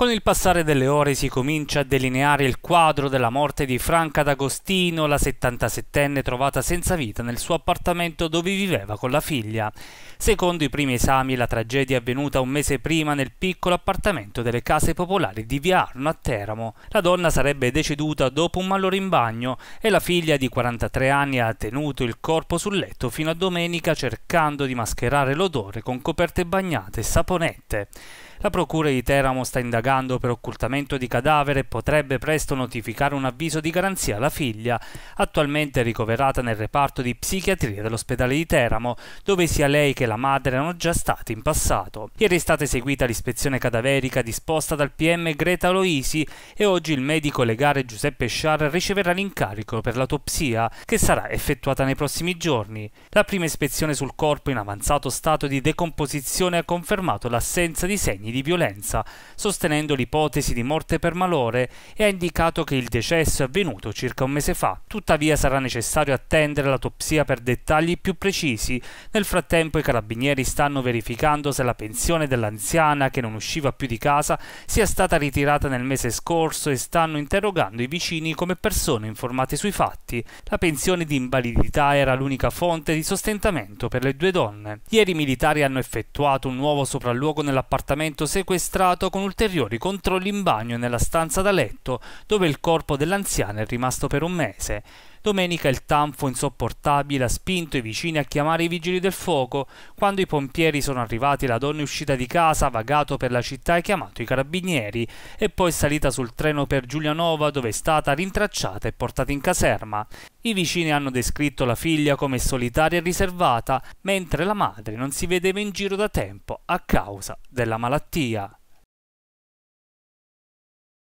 Con il passare delle ore si comincia a delineare il quadro della morte di Franca D'Agostino, la 77enne trovata senza vita nel suo appartamento dove viveva con la figlia. Secondo i primi esami la tragedia è avvenuta un mese prima nel piccolo appartamento delle case popolari di Via Arno a Teramo. La donna sarebbe deceduta dopo un malore in bagno e la figlia di 43 anni ha tenuto il corpo sul letto fino a domenica cercando di mascherare l'odore con coperte bagnate e saponette. La Procura di Teramo sta indagando per occultamento di cadavere e potrebbe presto notificare un avviso di garanzia alla figlia, attualmente ricoverata nel reparto di psichiatria dell'ospedale di Teramo, dove sia lei che la madre erano già stati in passato. Ieri è stata eseguita l'ispezione cadaverica disposta dal PM Greta Loisi e oggi il medico legale Giuseppe Sciar riceverà l'incarico per l'autopsia, che sarà effettuata nei prossimi giorni. La prima ispezione sul corpo in avanzato stato di decomposizione ha confermato l'assenza di segni crimini di violenza, sostenendo l'ipotesi di morte per malore e ha indicato che il decesso è avvenuto circa un mese fa. Tuttavia sarà necessario attendere l'autopsia per dettagli più precisi. Nel frattempo i carabinieri stanno verificando se la pensione dell'anziana che non usciva più di casa sia stata ritirata nel mese scorso e stanno interrogando i vicini come persone informate sui fatti. La pensione di invalidità era l'unica fonte di sostentamento per le due donne. Ieri i militari hanno effettuato un nuovo sopralluogo nell'appartamento documento sequestrato con ulteriori controlli in bagno nella stanza da letto dove il corpo dell'anziana è rimasto per un mese. Domenica il tanfo insopportabile ha spinto i vicini a chiamare i vigili del fuoco. Quando i pompieri sono arrivati, la donna è uscita di casa, ha vagato per la città e chiamato i carabinieri, e poi è salita sul treno per Giulianova dove è stata rintracciata e portata in caserma. I vicini hanno descritto la figlia come solitaria e riservata, mentre la madre non si vedeva in giro da tempo a causa della malattia.